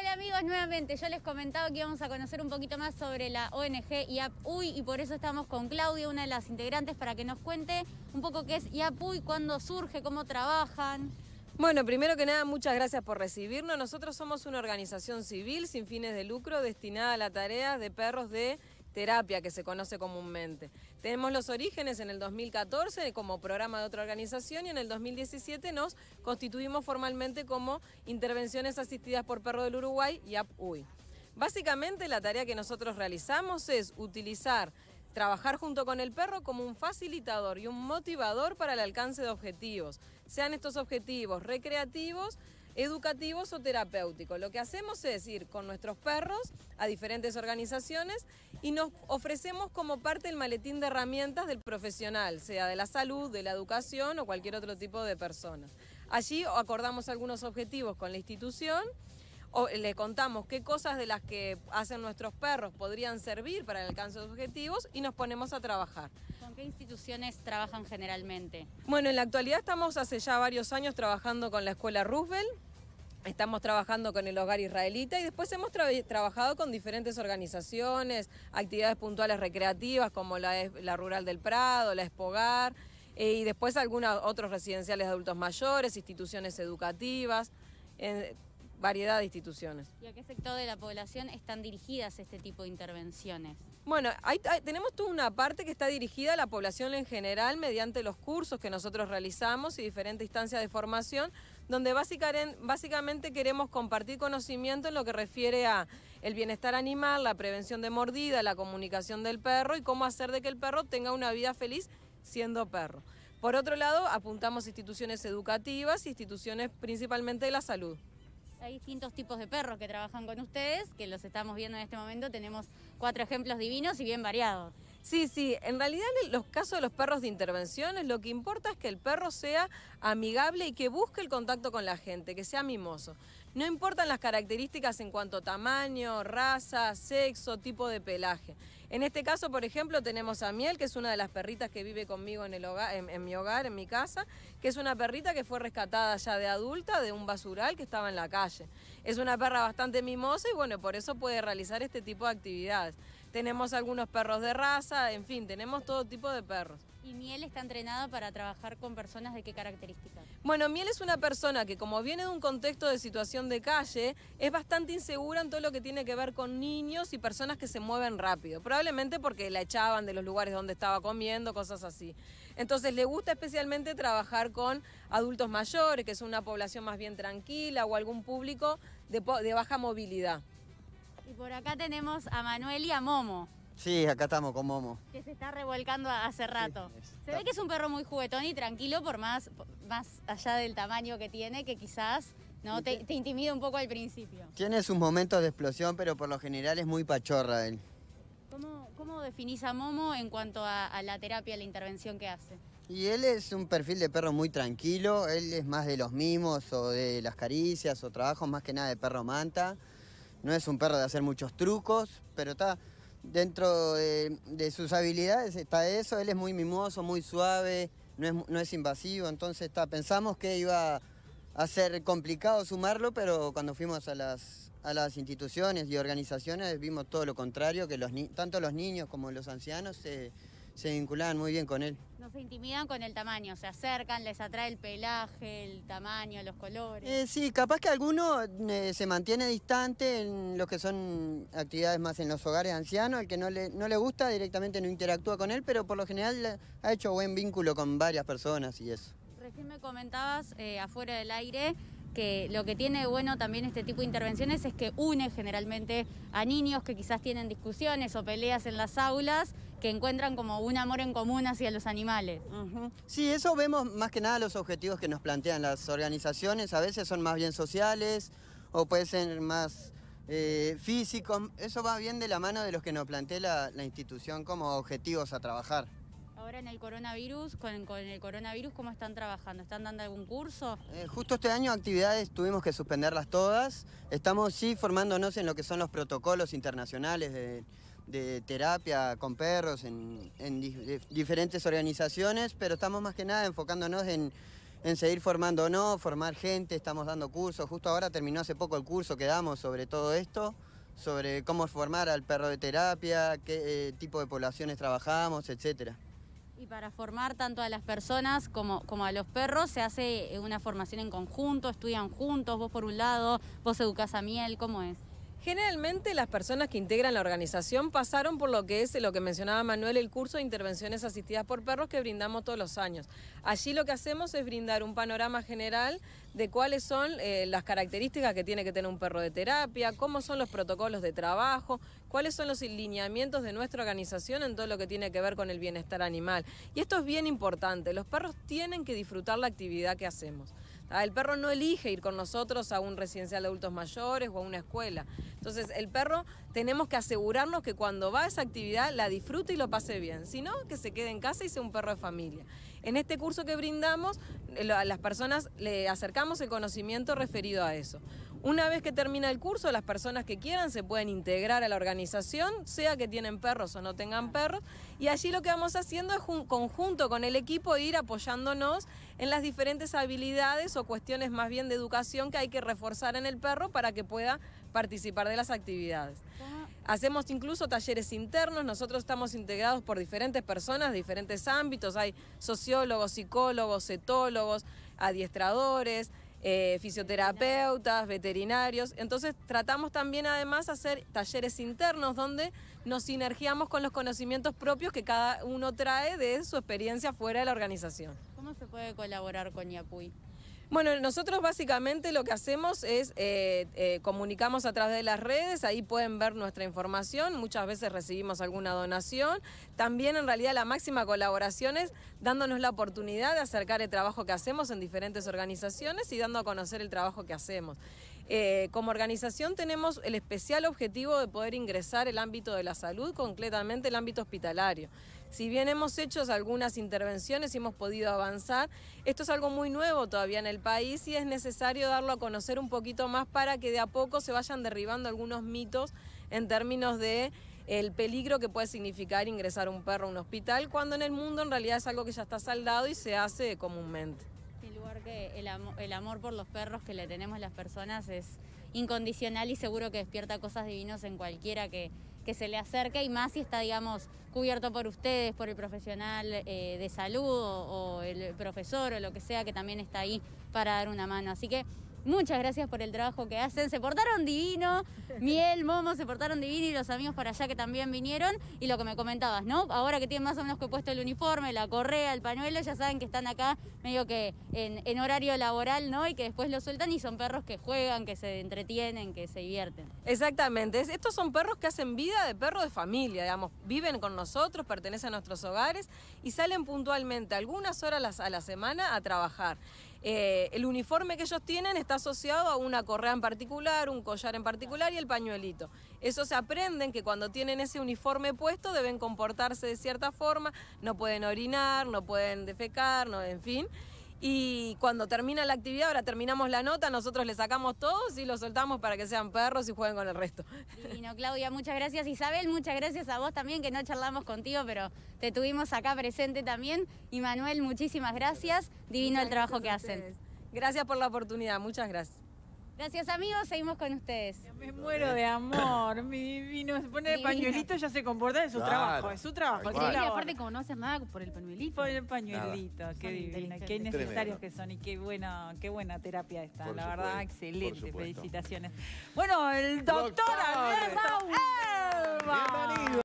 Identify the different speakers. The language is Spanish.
Speaker 1: Hola amigos, nuevamente yo les comentaba que íbamos a conocer un poquito más sobre la ONG IAPUI y por eso estamos con Claudia, una de las integrantes, para que nos cuente un poco qué es IAPUI,
Speaker 2: cuándo surge, cómo trabajan. Bueno, primero que nada, muchas gracias por recibirnos. Nosotros somos una organización civil sin fines de lucro destinada a la tarea de perros de terapia que se conoce comúnmente. Tenemos los orígenes en el 2014 como programa de otra organización y en el 2017 nos constituimos formalmente como Intervenciones Asistidas por Perro del Uruguay y APUI. Básicamente la tarea que nosotros realizamos es utilizar, trabajar junto con el perro como un facilitador y un motivador para el alcance de objetivos, sean estos objetivos recreativos, educativos o terapéuticos. Lo que hacemos es ir con nuestros perros a diferentes organizaciones y nos ofrecemos como parte del maletín de herramientas del profesional, sea de la salud, de la educación o cualquier otro tipo de persona. Allí acordamos algunos objetivos con la institución le contamos qué cosas de las que hacen nuestros perros podrían servir para el alcance de objetivos y nos ponemos a trabajar. ¿Con qué instituciones trabajan generalmente? Bueno, en la actualidad estamos hace ya varios años trabajando con la Escuela Roosevelt. Estamos trabajando con el hogar israelita y después hemos trabajado con diferentes organizaciones, actividades puntuales recreativas como la, Rural del Prado, la Espogar eh, y después algunos otros residenciales de adultos mayores, instituciones educativas variedad de instituciones.
Speaker 1: ¿Y a qué sector de la población están dirigidas este tipo de intervenciones?
Speaker 2: Bueno, tenemos toda una parte que está dirigida a la población en general mediante los cursos que nosotros realizamos y diferentes instancias de formación, donde básicamente queremos compartir conocimiento en lo que refiere a el bienestar animal, la prevención de mordida, la comunicación del perro y cómo hacer de que el perro tenga una vida feliz siendo perro. Por otro lado, apuntamos instituciones educativas, instituciones principalmente de la salud.
Speaker 1: Hay distintos tipos de perros que trabajan con ustedes, que los estamos viendo en este momento. Tenemos cuatro ejemplos divinos
Speaker 2: y bien variados. Sí, sí, en realidad en los casos de los perros de intervenciones lo que importa es que el perro sea amigable y que busque el contacto con la gente, que sea mimoso. No importan las características en cuanto a tamaño, raza, sexo, tipo de pelaje. En este caso, por ejemplo, tenemos a Miel, que es una de las perritas que vive conmigo en, el mi hogar, en mi casa, que es una perrita que fue rescatada ya de adulta de un basural que estaba en la calle. Es una perra bastante mimosa y bueno, por eso puede realizar este tipo de actividades. Tenemos algunos perros de raza, en fin, tenemos todo tipo de perros.
Speaker 1: ¿Y Miel está entrenada para trabajar con personas de qué características?
Speaker 2: Bueno, Miel es una persona que como viene de un contexto de situación de calle, es bastante insegura en todo lo que tiene que ver con niños y personas que se mueven rápido. Probablemente porque la echaban de los lugares donde estaba comiendo, cosas así. Entonces le gusta especialmente trabajar con adultos mayores, que es una población más bien tranquila o algún público de, de baja movilidad. Y por acá tenemos a Manuel y a Momo.
Speaker 3: Sí, acá estamos con Momo.
Speaker 1: Que se está revolcando hace rato. se ve que es un perro muy juguetón y tranquilo, por más, más allá del tamaño que tiene, que quizás no te, intimida un poco al principio.
Speaker 3: Tiene sus momentos de explosión, pero por lo general es muy pachorra él.
Speaker 1: ¿Cómo, cómo definís a Momo en cuanto a, a la terapia, a la intervención que hace?
Speaker 3: Y él es un perfil de perro muy tranquilo, él es más de los mimos o de las caricias o trabajos más que nada de perro manta. No es un perro de hacer muchos trucos, pero está dentro de, sus habilidades está eso, él es muy mimoso, muy suave, no es, no es invasivo, entonces está, pensamos que iba a ser complicado sumarlo, pero cuando fuimos a las, a las instituciones y organizaciones vimos todo lo contrario, que los, tanto los niños como los ancianos se, se vinculaban muy bien con él.
Speaker 1: No se intimidan con el tamaño, se acercan, les atrae el pelaje, el tamaño, los colores. Eh,
Speaker 3: sí, capaz que alguno eh, se mantiene distante en los que son actividades más en los hogares ancianos, el que no le, no le gusta directamente no interactúa con él, pero por lo general ha hecho buen vínculo con varias personas y eso.
Speaker 1: Recién me comentabas eh, afuera del aire que lo que tiene bueno también este tipo de intervenciones es que une generalmente a niños que quizás tienen discusiones o peleas en las aulas que encuentran como un amor en común hacia los animales.
Speaker 3: Sí, eso vemos más que nada los objetivos que nos plantean las organizaciones, a veces son más bien sociales o pueden ser más eh, físicos, eso va bien de la mano de los que nos plantea la, institución como objetivos a trabajar.
Speaker 1: Ahora en el coronavirus, con, el coronavirus, ¿cómo están trabajando? ¿Están dando algún curso?
Speaker 3: Eh, justo este año actividades tuvimos que suspenderlas todas. Estamos sí formándonos en lo que son los protocolos internacionales de, de terapia con perros en, diferentes organizaciones, pero estamos más que nada enfocándonos en, en seguir no, formar gente, estamos dando cursos, justo ahora terminó hace poco el curso que damos sobre todo esto, sobre cómo formar al perro de terapia, qué eh, tipo de poblaciones trabajamos, etc.
Speaker 1: Y para formar tanto a las personas como, como, a los perros se hace una formación en conjunto, estudian juntos, vos por un lado, vos educás
Speaker 2: a miel, ¿cómo es? Generalmente las personas que integran la organización pasaron por lo que es lo que mencionaba Manuel, el curso de intervenciones asistidas por perros que brindamos todos los años. Allí lo que hacemos es brindar un panorama general de cuáles son eh, las características que tiene que tener un perro de terapia, cómo son los protocolos de trabajo, cuáles son los lineamientos de nuestra organización en todo lo que tiene que ver con el bienestar animal. Y esto es bien importante, los perros tienen que disfrutar la actividad que hacemos. Ah, el perro no elige ir con nosotros a un residencial de adultos mayores o a una escuela. Entonces, el perro tenemos que asegurarnos que cuando va a esa actividad la disfrute y lo pase bien, sino que se quede en casa y sea un perro de familia. En este curso que brindamos, eh, a las personas le acercamos el conocimiento referido a eso. Una vez que termina el curso, las personas que quieran se pueden integrar a la organización, sea que tienen perros o no tengan perros, y allí lo que vamos haciendo es un conjunto con el equipo ir apoyándonos en las diferentes habilidades o cuestiones más bien de educación que hay que reforzar en el perro para que pueda participar de las actividades. Hacemos incluso talleres internos, nosotros estamos integrados por diferentes personas diferentes ámbitos, hay sociólogos, psicólogos, etólogos, adiestradores, eh, fisioterapeutas, veterinarios. Entonces tratamos también además hacer talleres internos donde nos sinergiamos con los conocimientos propios que cada uno trae de su experiencia fuera de la organización.
Speaker 1: ¿Cómo se puede colaborar con Yapuy?
Speaker 2: Bueno, nosotros básicamente lo que hacemos es eh, eh, comunicamos a través de las redes, ahí pueden ver nuestra información, muchas veces recibimos alguna donación. También en realidad la máxima colaboración es dándonos la oportunidad de acercar el trabajo que hacemos en diferentes organizaciones y dando a conocer el trabajo que hacemos. Eh, como organización tenemos el especial objetivo de poder ingresar el ámbito de la salud, concretamente el ámbito hospitalario. Si bien hemos hecho algunas intervenciones y hemos podido avanzar, esto es algo muy nuevo todavía en el país y es necesario darlo a conocer un poquito más para que de a poco se vayan derribando algunos mitos en términos de el peligro que puede significar ingresar un perro a un hospital, cuando en el mundo en realidad es algo que ya está saldado y se hace comúnmente.
Speaker 1: Este lugar que el, amor por los perros que le tenemos las personas es incondicional y seguro que despierta cosas divinos en cualquiera que, que se le acerque y más si está, digamos, cubierto por ustedes, por el profesional eh, de salud o, o, el profesor o lo que sea que también está ahí para dar una mano. Así que Muchas gracias por el trabajo que hacen. Se portaron divino, Miel, Momo, se portaron divino y los amigos para allá que también vinieron. Y lo que me comentabas, ¿no? Ahora que tienen más o menos que puesto el uniforme, la correa, el pañuelo, ya saben que están acá medio que en, en horario laboral, ¿no? Y que después lo sueltan y son perros que juegan, que se entretienen,
Speaker 2: que se divierten. Exactamente. Estos son perros que hacen vida de perro de familia, digamos. Viven con nosotros, pertenecen a nuestros hogares y salen puntualmente algunas horas a la semana a trabajar. Eh, el uniforme que ellos tienen está asociado a una correa en particular, un collar en particular y el pañuelito. Eso se aprenden que cuando tienen ese uniforme puesto deben comportarse de cierta forma, no pueden orinar, no pueden defecar, no, en fin. Y cuando termina la actividad, ahora terminamos la nota, nosotros le sacamos todos y los soltamos para que sean perros y jueguen con el resto.
Speaker 1: Divino, Claudia, muchas gracias. Isabel, muchas gracias a vos también, que no charlamos contigo, pero te tuvimos acá presente también. Y Manuel, muchísimas gracias. Divino el trabajo que hacen.
Speaker 2: Gracias por la oportunidad, muchas gracias.
Speaker 1: Gracias amigos, seguimos con ustedes. me muero de amor, mi divino. Se pone de pañuelito y ya se comporta en su trabajo, es su trabajo. Y aparte como no nada por el pañuelito. Por el pañuelito, qué divino, qué necesarios que
Speaker 2: son y qué bueno, qué buena terapia esta, la verdad, excelente, felicitaciones. Bueno, el doctor, Alberto.
Speaker 1: Andrés